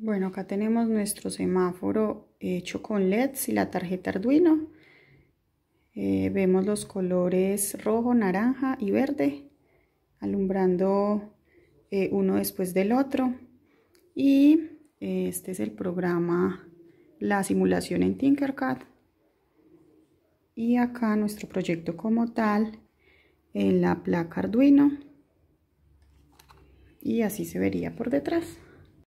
Bueno, acá tenemos nuestro semáforo hecho con LEDs y la tarjeta Arduino. Eh, vemos los colores rojo, naranja y verde, alumbrando eh, uno después del otro. Y eh, este es el programa, la simulación en Tinkercad. Y acá nuestro proyecto como tal, en la placa Arduino. Y así se vería por detrás.